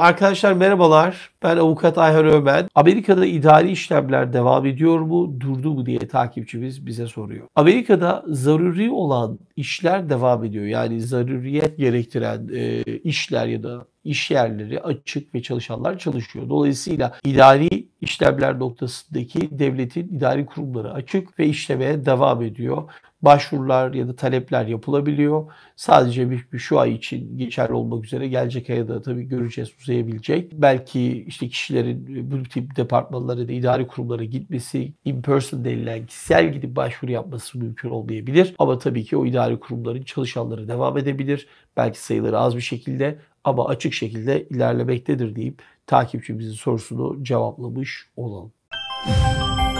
Arkadaşlar merhabalar. Ben avukat Ayhan Ömer. Amerika'da idari işlemler devam ediyor mu, durdu mu diye takipçimiz bize soruyor. Amerika'da zaruri olan işler devam ediyor. Yani zaruriyet gerektiren e, işler ya da iş yerleri açık ve çalışanlar çalışıyor. Dolayısıyla idari işlemler noktasındaki devletin idari kurumları açık ve işlemeye devam ediyor başvurular ya da talepler yapılabiliyor. Sadece bir, bir şu ay için geçerli olmak üzere gelecek aya da tabii göreceğiz uzayabilecek. Belki işte kişilerin e, bu tip departmanlara da idari kurumlara gitmesi, in person denilen kişisel gidip başvuru yapması mümkün olmayabilir. Ama tabii ki o idari kurumların çalışanları devam edebilir. Belki sayıları az bir şekilde ama açık şekilde ilerlemektedir deyip takipçimizin sorusunu cevaplamış olalım.